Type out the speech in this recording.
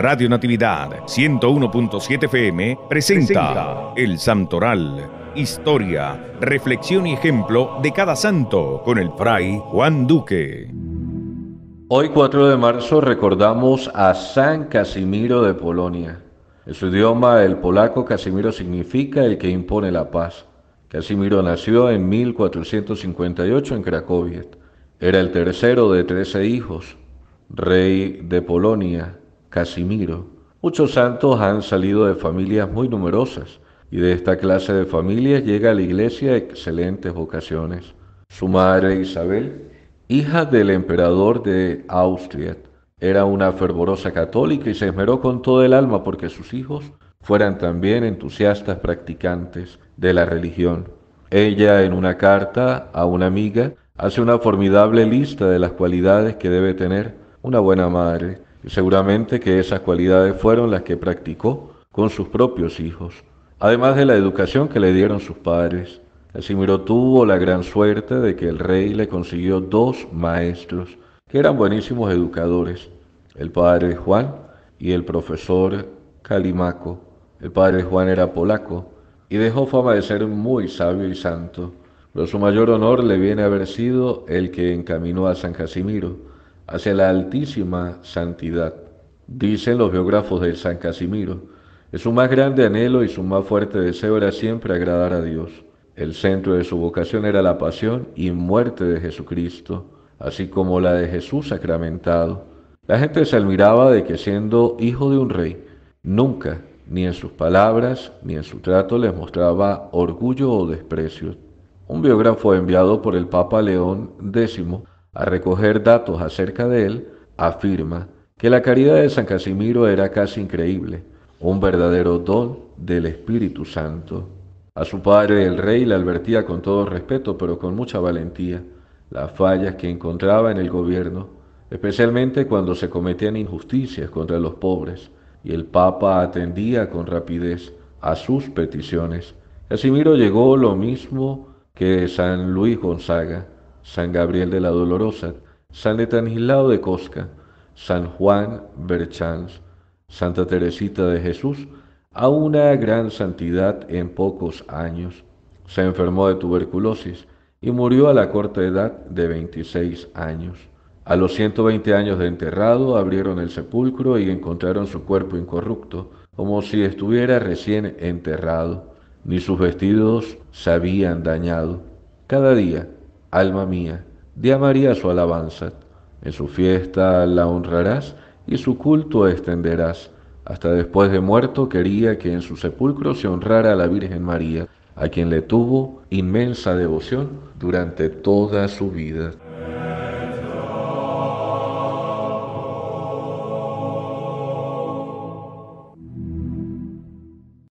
Radio Natividad 101.7 FM presenta El Santoral, historia, reflexión y ejemplo de cada santo con el fray Juan Duque. Hoy 4 de marzo recordamos a San Casimiro de Polonia. En su idioma, el polaco Casimiro significa el que impone la paz. Casimiro nació en 1458 en Cracovia. Era el tercero de trece hijos, rey de Polonia, Casimiro. Muchos santos han salido de familias muy numerosas y de esta clase de familias llega a la iglesia excelentes vocaciones. Su madre Isabel, hija del emperador de Austria, era una fervorosa católica y se esmeró con todo el alma porque sus hijos fueran también entusiastas practicantes de la religión. Ella en una carta a una amiga hace una formidable lista de las cualidades que debe tener una buena madre Seguramente que esas cualidades fueron las que practicó con sus propios hijos, además de la educación que le dieron sus padres. Casimiro tuvo la gran suerte de que el rey le consiguió dos maestros, que eran buenísimos educadores, el padre Juan y el profesor Calimaco. El padre Juan era polaco y dejó fama de ser muy sabio y santo, pero su mayor honor le viene a haber sido el que encaminó a San Casimiro hacia la altísima santidad. Dicen los biógrafos de San Casimiro, es su más grande anhelo y su más fuerte deseo era siempre agradar a Dios. El centro de su vocación era la pasión y muerte de Jesucristo, así como la de Jesús sacramentado. La gente se admiraba de que siendo hijo de un rey, nunca, ni en sus palabras, ni en su trato les mostraba orgullo o desprecio. Un biógrafo enviado por el Papa León X a recoger datos acerca de él, afirma que la caridad de San Casimiro era casi increíble, un verdadero don del Espíritu Santo. A su padre el rey le advertía con todo respeto, pero con mucha valentía, las fallas que encontraba en el gobierno, especialmente cuando se cometían injusticias contra los pobres, y el Papa atendía con rapidez a sus peticiones. Casimiro llegó lo mismo que San Luis Gonzaga, San Gabriel de la Dolorosa, San Tanislao de Cosca, San Juan Berchans, Santa Teresita de Jesús, a una gran santidad en pocos años. Se enfermó de tuberculosis y murió a la corta edad de 26 años. A los 120 años de enterrado abrieron el sepulcro y encontraron su cuerpo incorrupto, como si estuviera recién enterrado. Ni sus vestidos se habían dañado. Cada día alma mía, di a María su alabanza. En su fiesta la honrarás y su culto extenderás. Hasta después de muerto quería que en su sepulcro se honrara a la Virgen María, a quien le tuvo inmensa devoción durante toda su vida.